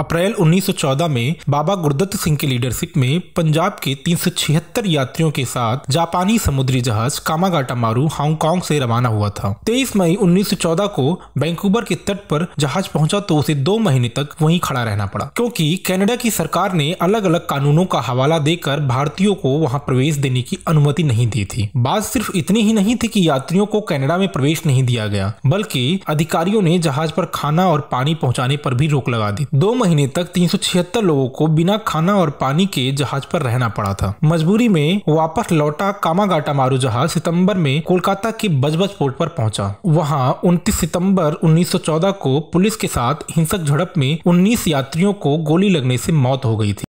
अप्रैल 1914 में बाबा गुरदत्त सिंह के लीडरशिप में पंजाब के 376 यात्रियों के साथ जापानी समुद्री जहाज कामागाटा मारू हांगकांग से रवाना हुआ था 23 मई 1914 को वैंकूवर के तट पर जहाज पहुंचा तो उसे दो महीने तक वहीं खड़ा रहना पड़ा क्योंकि कनाडा की सरकार ने अलग अलग कानूनों का हवाला देकर भारतीयों को वहाँ प्रवेश देने की अनुमति नहीं दी थी बात सिर्फ इतनी ही नहीं थी की यात्रियों को कैनेडा में प्रवेश नहीं दिया गया बल्कि अधिकारियों ने जहाज पर खाना और पानी पहुँचाने पर भी रोक लगा दी दो महीने तक तीन लोगों को बिना खाना और पानी के जहाज पर रहना पड़ा था मजबूरी में वापस लौटा कामागाटा मारू जहाज सितंबर में कोलकाता के बजबज पोर्ट पर पहुंचा वहां 29 सितंबर 1914 को पुलिस के साथ हिंसक झड़प में 19 यात्रियों को गोली लगने से मौत हो गई थी